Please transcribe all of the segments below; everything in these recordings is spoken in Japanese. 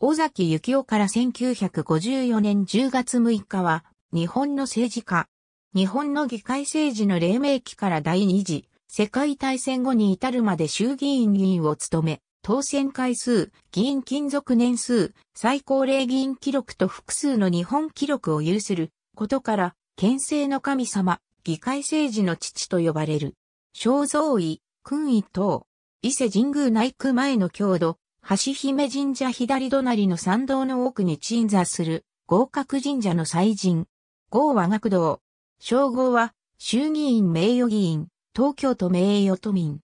尾崎幸雄から1954年10月6日は、日本の政治家。日本の議会政治の黎明期から第二次、世界大戦後に至るまで衆議院議員を務め、当選回数、議員勤続年数、最高齢議員記録と複数の日本記録を有することから、県政の神様、議会政治の父と呼ばれる。肖像位、君位等、伊勢神宮内宮前の郷土、橋姫神社左隣の参道の奥に鎮座する、合格神社の祭神。合和学堂。称号は、衆議院名誉議員、東京都名誉都民。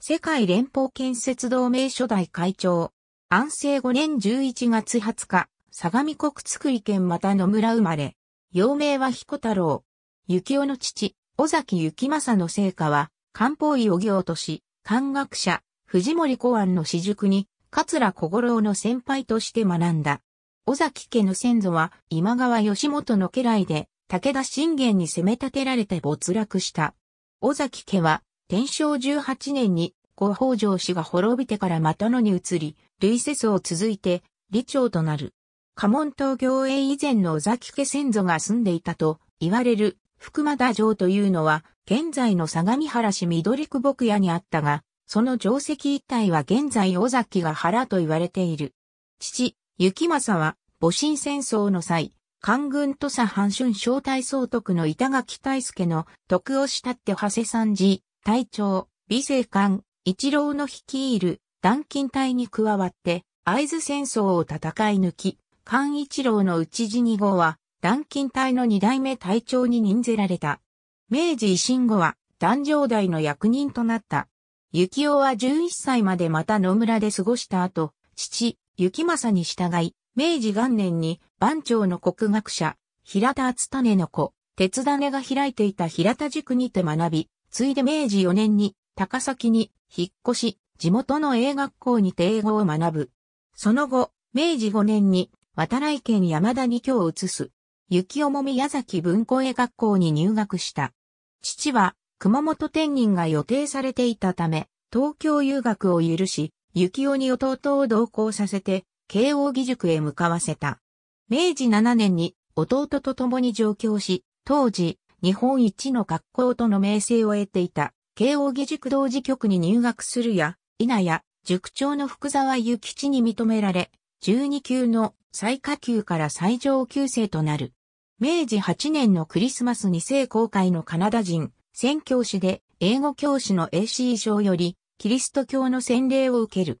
世界連邦建設同盟初代会長。安政5年11月20日、相模国津久井県また野村生まれ。幼名は彦太郎。幸男の父、尾崎幸正の成果は、漢方医を行とし、漢学者、藤森公安の私塾に、桂小五郎の先輩として学んだ。尾崎家の先祖は今川義元の家来で武田信玄に攻め立てられて没落した。尾崎家は天正18年に後北条氏が滅びてから又野に移り、世祖を続いて理長となる。家門東行営以前の尾崎家先祖が住んでいたと言われる福間田城というのは現在の相模原市緑区牧区屋にあったが、その定石一帯は現在尾崎が原と言われている。父、雪政は、戊辰戦争の際、官軍土佐藩春小隊総督の板垣大助の徳を慕って長谷三次、隊長、美生官、一郎の率いる断金隊に加わって、会津戦争を戦い抜き、官一郎の内地二号は、断金隊の二代目隊長に任ぜられた。明治維新後は、壇上代の役人となった。幸男は11歳までまた野村で過ごした後、父、幸政に従い、明治元年に番長の国学者、平田厚種の子、鉄種が開いていた平田塾にて学び、ついで明治4年に高崎に引っ越し、地元の英学校にて英語を学ぶ。その後、明治5年に渡来県山田に居を移す、幸男も宮崎文庫英学校に入学した。父は熊本転任が予定されていたため、東京留学を許し、幸男に弟を同行させて、慶応義塾へ向かわせた。明治7年に弟と共に上京し、当時、日本一の学校との名声を得ていた、慶応義塾同時局に入学するや、稲や、塾長の福沢諭吉に認められ、12級の最下級から最上級生となる。明治8年のクリスマスに成公会のカナダ人、宣教師で英語教師の AC 上よりキリスト教の洗礼を受ける。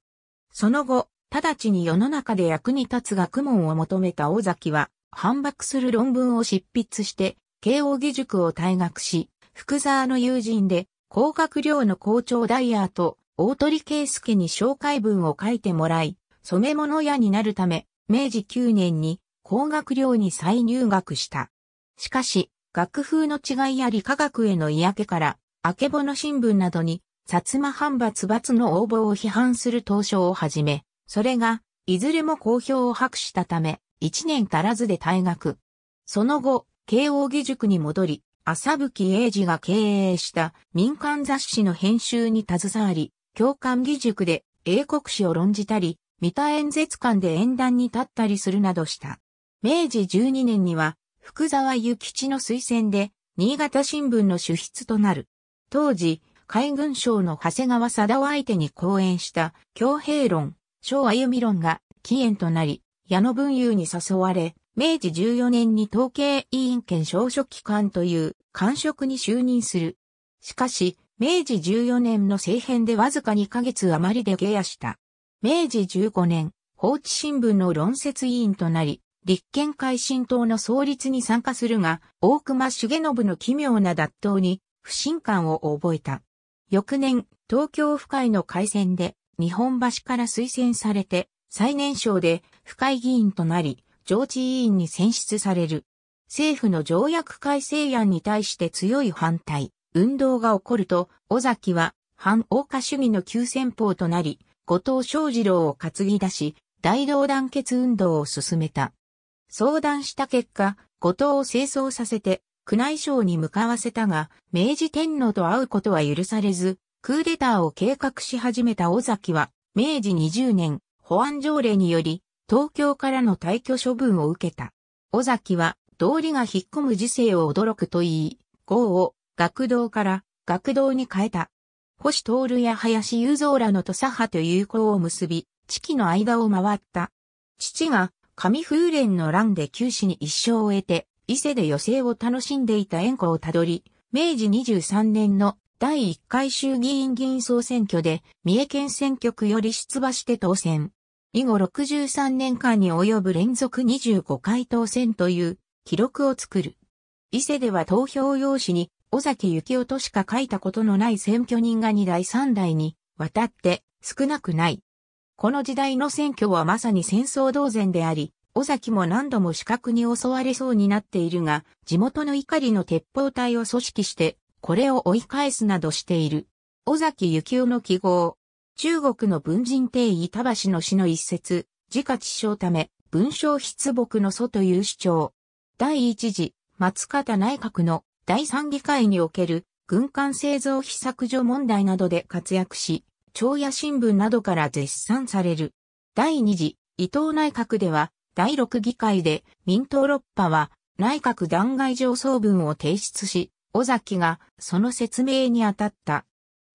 その後、直ちに世の中で役に立つ学問を求めた尾崎は、反駁する論文を執筆して、慶応義塾を退学し、福沢の友人で、高学寮の校長ダイヤーと、大鳥圭介に紹介文を書いてもらい、染め物屋になるため、明治9年に高学寮に再入学した。しかし、学風の違いやり科学への嫌気から、あけぼの新聞などに、薩摩藩閥罰の応募を批判する投書をはじめ、それが、いずれも好評を博したため、一年足らずで退学。その後、慶応義塾に戻り、浅吹英二が経営した民間雑誌の編集に携わり、教官義塾で英国史を論じたり、三田演説館で演壇に立ったりするなどした。明治12年には、福沢諭吉の推薦で、新潟新聞の主筆となる。当時、海軍省の長谷川貞夫相手に講演した、強兵論、小歩み論が、起源となり、矢野文雄に誘われ、明治14年に統計委員兼小書記官という、官職に就任する。しかし、明治14年の政変でわずか2ヶ月余りで下野した。明治15年、放置新聞の論説委員となり、立憲改新党の創立に参加するが、大隈重信の奇妙な脱党に不信感を覚えた。翌年、東京府会の改選で、日本橋から推薦されて、最年少で府会議員となり、上智委員に選出される。政府の条約改正案に対して強い反対、運動が起こると、尾崎は反大化主義の急先鋒となり、後藤昌二郎を担ぎ出し、大同団結運動を進めた。相談した結果、後藤を清掃させて、宮内省に向かわせたが、明治天皇と会うことは許されず、クーデターを計画し始めた尾崎は、明治20年、保安条例により、東京からの退去処分を受けた。尾崎は、道理が引っ込む時世を驚くと言い、号を学童から学童に変えた。星徹や林雄三らの土佐派と友好を結び、地の間を回った。父が上風連の乱で九死に一生を得て、伊勢で余生を楽しんでいた縁故をたどり、明治23年の第1回衆議院議員総選挙で、三重県選挙区より出馬して当選。以後63年間に及ぶ連続25回当選という記録を作る。伊勢では投票用紙に尾崎幸夫としか書いたことのない選挙人が2代3代にわたって少なくない。この時代の選挙はまさに戦争同然であり、尾崎も何度も死角に襲われそうになっているが、地元の怒りの鉄砲隊を組織して、これを追い返すなどしている。尾崎幸雄の記号。中国の文人定板橋の詩の一節、自家知傷ため、文章筆木の祖という主張。第一次、松方内閣の第三議会における軍艦製造費削除問題などで活躍し、朝野新聞などから絶賛される。第二次、伊藤内閣では、第六議会で民党六派は内閣弾劾上層文を提出し、尾崎がその説明に当たった。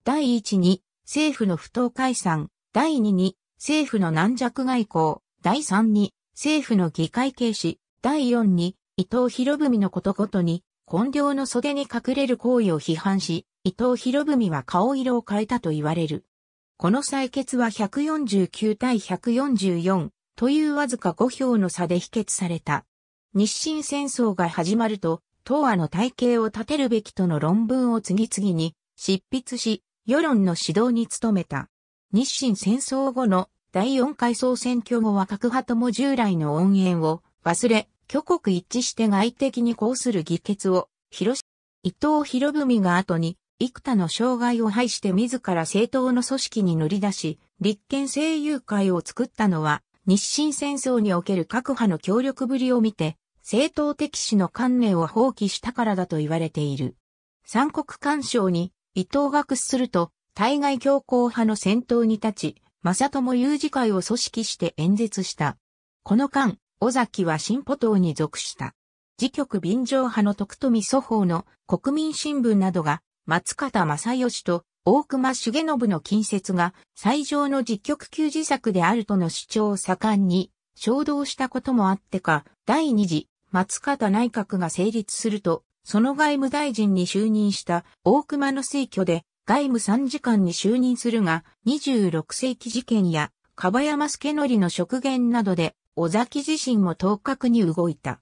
第一に、政府の不当解散。第二に、政府の軟弱外交。第三に、政府の議会軽視。第四に、伊藤博文のことごとに、根領の袖に隠れる行為を批判し、伊藤博文は顔色を変えたと言われる。この採決は149対144というわずか5票の差で否決された。日清戦争が始まると、東亜の体系を立てるべきとの論文を次々に執筆し、世論の指導に努めた。日清戦争後の第4回総選挙後は各派とも従来の恩援を忘れ、挙国一致して外敵にこうする議決を、広伊藤博文が後に幾多の障害を排して自ら政党の組織に乗り出し、立憲政友会を作ったのは、日清戦争における各派の協力ぶりを見て、政党敵視の観念を放棄したからだと言われている。三国干渉に伊藤学すると、対外強硬派の先頭に立ち、正友有事会を組織して演説した。この間、尾崎は進歩党に属した。自局便乗派の徳富祖法の国民新聞などが松方正義と大隈重信の近接が最上の実局給自作であるとの主張を盛んに衝動したこともあってか、第二次松方内閣が成立すると、その外務大臣に就任した大隈の推挙で外務参事官に就任するが、26世紀事件や、かばやま助則の職言などで、尾崎自身も当確に動いた。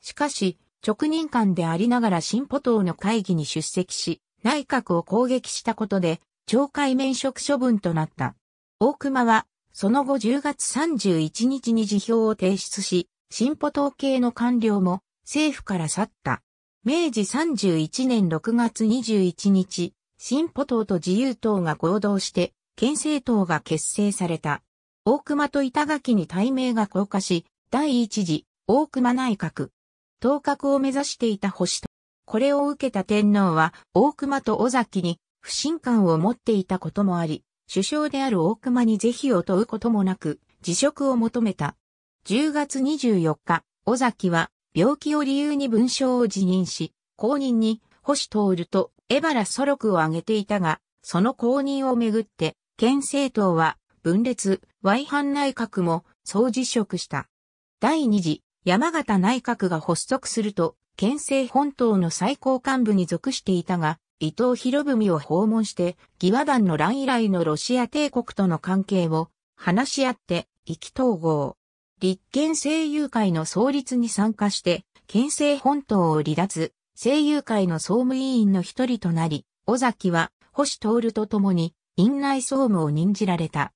しかし、直任官でありながら新歩党の会議に出席し、内閣を攻撃したことで、懲戒免職処分となった。大熊は、その後10月31日に辞表を提出し、進歩党系の官僚も政府から去った。明治31年6月21日、進歩党と自由党が合同して、憲政党が結成された。大熊と板垣に対名が降下し、第一次、大熊内閣。当閣を目指していた保守これを受けた天皇は、大熊と尾崎に不信感を持っていたこともあり、首相である大熊に是非を問うこともなく、辞職を求めた。10月24日、尾崎は病気を理由に文章を辞任し、後任に星徹と江原祖六を挙げていたが、その後任をめぐって、県政党は分裂、Y 反内閣も総辞職した。第二次、山形内閣が発足すると、県政本島の最高幹部に属していたが、伊藤博文を訪問して、義和団の乱以来のロシア帝国との関係を話し合って意気投合。立憲政友会の創立に参加して、県政本島を離脱、政友会の総務委員の一人となり、尾崎は星徹と共に院内総務を任じられた。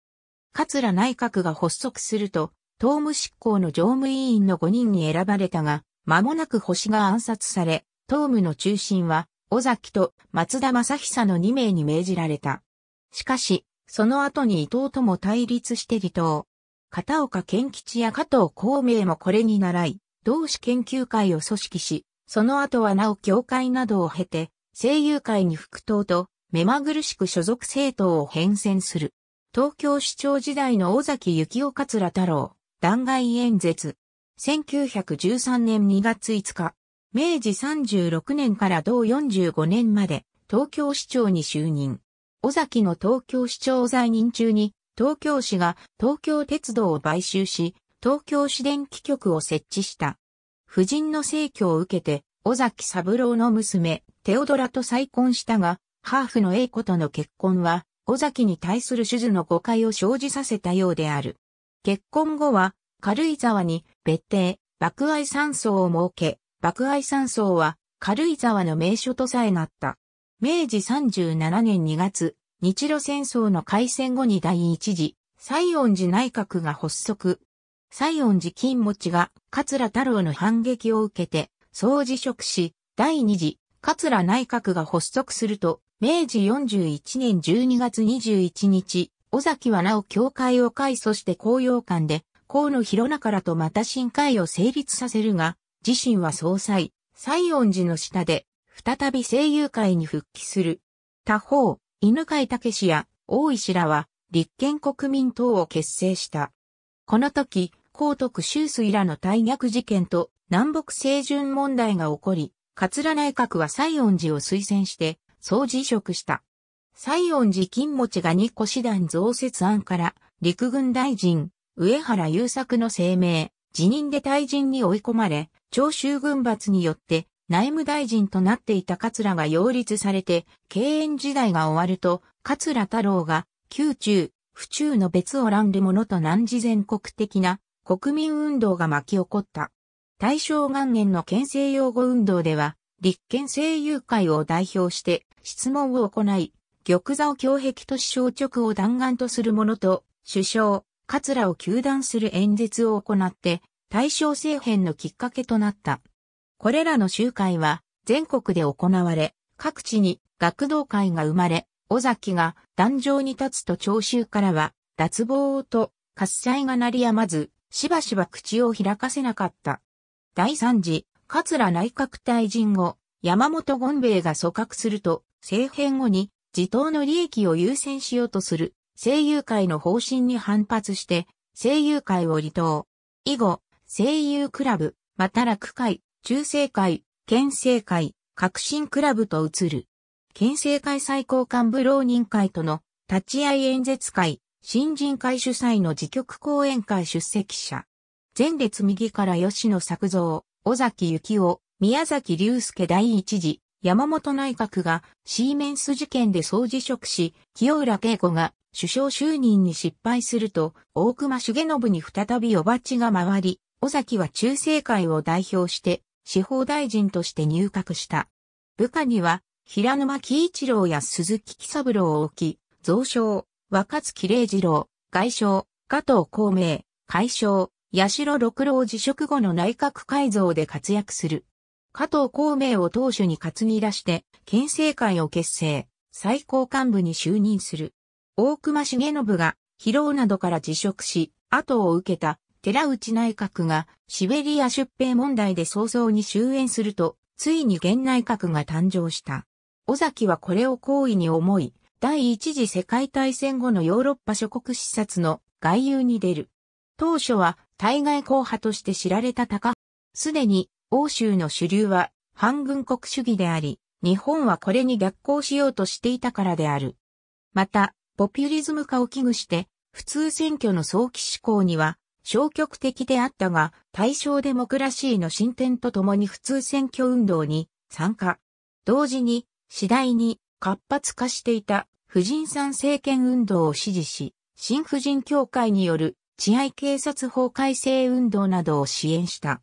桂内閣が発足すると、党務執行の常務委員の5人に選ばれたが、間もなく星が暗殺され、東武の中心は、尾崎と松田正久の2名に命じられた。しかし、その後に伊藤とも対立して離党。片岡健吉や加藤孔明もこれに習い、同志研究会を組織し、その後はなお教会などを経て、声優会に復党と、目まぐるしく所属政党を変遷する。東京市長時代の尾崎幸雄桂太郎、弾劾演説、1913年2月5日、明治36年から同45年まで東京市長に就任。尾崎の東京市長在任中に、東京市が東京鉄道を買収し、東京市電気局を設置した。夫人の逝去を受けて、尾崎三郎の娘、テオドラと再婚したが、ハーフの英子との結婚は、尾崎に対する手術の誤解を生じさせたようである。結婚後は、軽井沢に別邸、爆愛山荘を設け、爆愛山荘は軽井沢の名所とさえなった。明治37年2月、日露戦争の開戦後に第一次、西恩寺内閣が発足。西恩寺金持が桂太郎の反撃を受けて、総辞職し、第二次、桂内閣が発足すると、明治41年12月21日、尾崎はなお教会を改組して高揚館で河野弘中らとまた新会を成立させるが、自身は総裁、西恩寺の下で、再び声優会に復帰する。他方、犬飼武や大石らは、立憲国民党を結成した。この時、江徳修水らの大逆事件と南北清準問題が起こり、桂内閣は西恩寺を推薦して、総辞職した。西恩寺金持が二個師団増設案から、陸軍大臣、上原優作の声明、辞任で退陣に追い込まれ、長州軍閥によって内務大臣となっていた桂が擁立されて、敬遠時代が終わると、桂太郎が、宮中、府中の別を乱るものと何事全国的な国民運動が巻き起こった。大正元年の県政擁護運動では、立憲政友会を代表して質問を行い、玉座を強壁と死傷直を弾丸とするものと、首相、桂を求断する演説を行って、大正政変のきっかけとなった。これらの集会は全国で行われ、各地に学童会が生まれ、尾崎が壇上に立つと聴衆からは、脱帽と喝采が鳴りやまず、しばしば口を開かせなかった。第三次、桂内閣大臣後、山本権兵衛が組閣すると、政変後に、自党の利益を優先しようとする声優界の方針に反発して、声優界を離党。以後、声優クラブ、また落会、中世会、県政会、革新クラブと移る。県政会最高幹部浪人会との立ち会い演説会、新人会主催の自局講演会出席者。前列右から吉野作造、尾崎幸雄、宮崎隆介第一次、山本内閣がシーメンス事件で総辞職し、清浦慶子が首相就任に失敗すると、大隈重信に再びおばちが回り、尾崎は中政会を代表して、司法大臣として入閣した。部下には、平沼喜一郎や鈴木喜三郎を置き、増相、若月礼二郎、外相、加藤孔明、会将、八代六郎辞職後の内閣改造で活躍する。加藤孔明を当初に担ぎ出して、県政会を結成、最高幹部に就任する。大隈重信が疲労などから辞職し、後を受けた寺内内閣がシベリア出兵問題で早々に終焉すると、ついに現内閣が誕生した。尾崎はこれを好意に思い、第一次世界大戦後のヨーロッパ諸国視察の外遊に出る。当初は対外硬派として知られた高、すでに欧州の主流は反軍国主義であり、日本はこれに逆行しようとしていたからである。また、ポピュリズム化を危惧して、普通選挙の早期志向には消極的であったが、対象デモクラシーの進展とともに普通選挙運動に参加。同時に、次第に活発化していた婦人ん政権運動を支持し、新婦人協会による治安警察法改正運動などを支援した。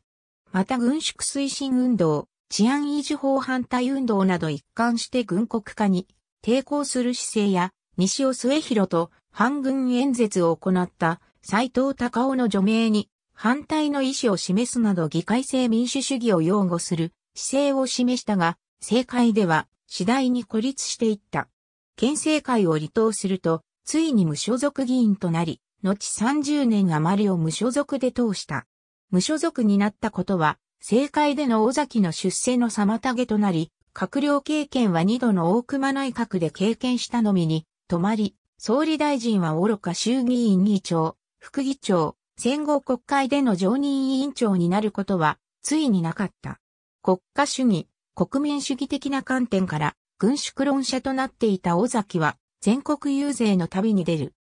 また軍縮推進運動、治安維持法反対運動など一貫して軍国化に抵抗する姿勢や西尾末広と反軍演説を行った斎藤隆夫の除名に反対の意思を示すなど議会制民主主義を擁護する姿勢を示したが、政界では次第に孤立していった。県政界を離党すると、ついに無所属議員となり、後30年余りを無所属で通した。無所属になったことは、政界での尾崎の出世の妨げとなり、閣僚経験は2度の大熊内閣で経験したのみに、止まり、総理大臣は愚か衆議院議長、副議長、戦後国会での常任委員長になることは、ついになかった。国家主義、国民主義的な観点から、軍縮論者となっていた尾崎は、全国遊説の旅に出る。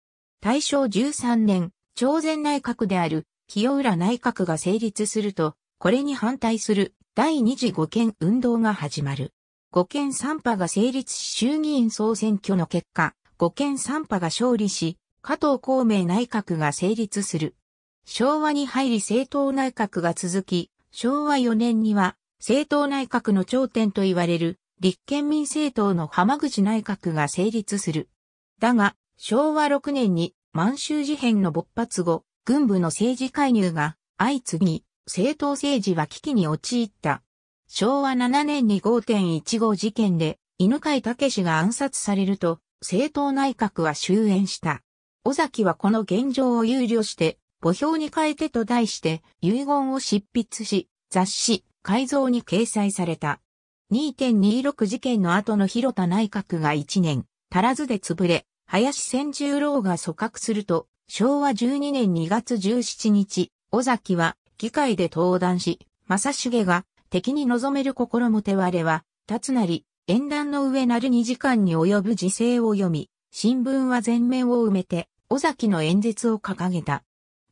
大正13年、朝鮮内閣である、清浦内閣が成立すると、これに反対する第二次五権運動が始まる。五権三派が成立し衆議院総選挙の結果、五県三派が勝利し、加藤孔明内閣が成立する。昭和に入り政党内閣が続き、昭和4年には政党内閣の頂点と言われる立憲民政党の浜口内閣が成立する。だが、昭和6年に満州事変の勃発後、軍部の政治介入が相次ぎ、政党政治は危機に陥った。昭和7年に5.15事件で、犬飼武が暗殺されると、政党内閣は終焉した。尾崎はこの現状を憂慮して、墓標に変えてと題して、遺言を執筆し、雑誌、改造に掲載された。2.26事件の後の広田内閣が1年、足らずで潰れ、林千十郎が組閣すると、昭和12年2月17日、尾崎は議会で登壇し、正重が敵に望める心も手割れは、立つなり、演壇の上なる2時間に及ぶ時世を読み、新聞は全面を埋めて、尾崎の演説を掲げた。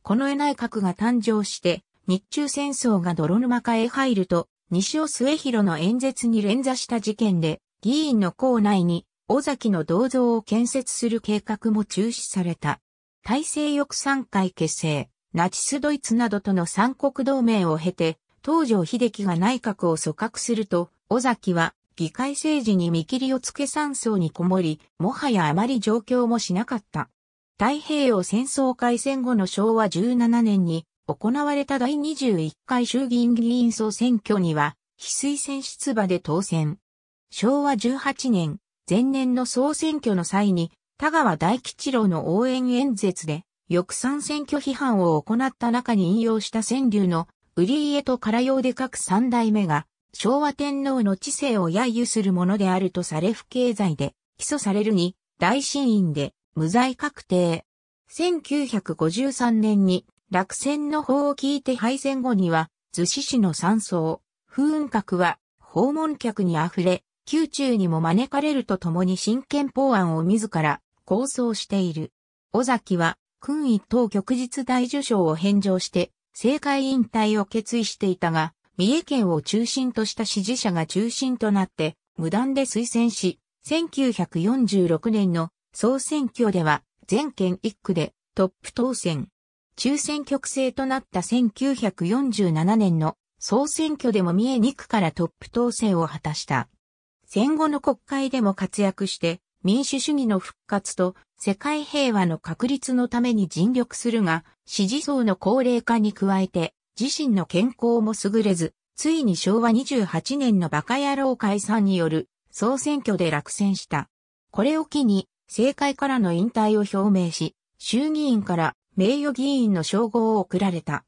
この絵内閣が誕生して、日中戦争が泥沼化へ入ると、西尾末広の演説に連座した事件で、議員の校内に、尾崎の銅像を建設する計画も中止された。大制翼賛会結成、ナチスドイツなどとの三国同盟を経て、東条秀樹が内閣を組閣すると、尾崎は議会政治に見切りをつけ山荘にこもり、もはやあまり状況もしなかった。太平洋戦争開戦後の昭和17年に行われた第21回衆議院議員総選挙には、非推薦出馬で当選。昭和18年、前年の総選挙の際に、田川大吉郎の応援演説で、翼賛選挙批判を行った中に引用した川柳の、売り家と空用で各三代目が、昭和天皇の知性を揶揄するものであるとされ不敬罪で起訴されるに、大審院で無罪確定。1953年に落選の法を聞いて敗戦後には、図志市の山荘、風雲閣は訪問客に溢れ、宮中にも招かれるとともに新憲法案を自ら構想している。尾崎は、君位等旭日大受賞を返上して、政界引退を決意していたが、三重県を中心とした支持者が中心となって、無断で推薦し、1946年の総選挙では全県1区でトップ当選。中選挙区制となった1947年の総選挙でも三重2区からトップ当選を果たした。戦後の国会でも活躍して民主主義の復活と世界平和の確立のために尽力するが支持層の高齢化に加えて自身の健康も優れず、ついに昭和28年のバカ野郎解散による総選挙で落選した。これを機に政界からの引退を表明し、衆議院から名誉議員の称号を贈られた。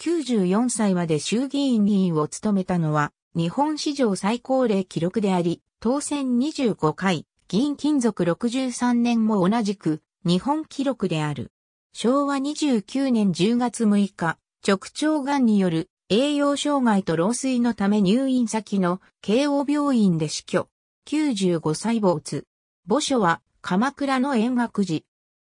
94歳まで衆議院議員を務めたのは日本史上最高齢記録であり、当選25回、議員勤続63年も同じく日本記録である。昭和29年10月6日、直腸癌による栄養障害と老衰のため入院先の慶応病院で死去。95歳没。墓所は鎌倉の円楽寺。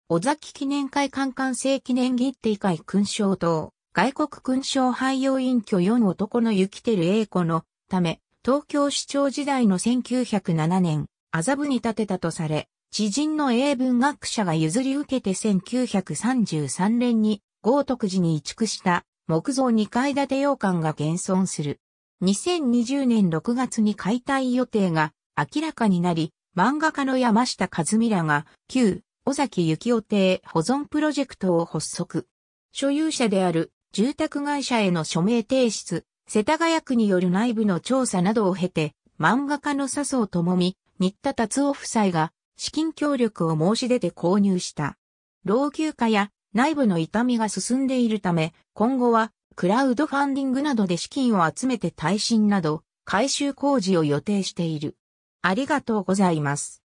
小崎記念会館完成記念切手会勲章等。外国勲章廃用隠居4男の行きてる英子のため、東京市長時代の1907年、麻布に建てたとされ、知人の英文学者が譲り受けて1933年に豪徳寺に移築した木造2階建て洋館が現存する。2020年6月に解体予定が明らかになり、漫画家の山下和美らが旧尾崎幸雄邸保存プロジェクトを発足。所有者である住宅会社への署名提出、世田谷区による内部の調査などを経て、漫画家の笹生智美、新田達夫夫妻が資金協力を申し出て購入した。老朽化や内部の痛みが進んでいるため、今後はクラウドファンディングなどで資金を集めて耐震など改修工事を予定している。ありがとうございます。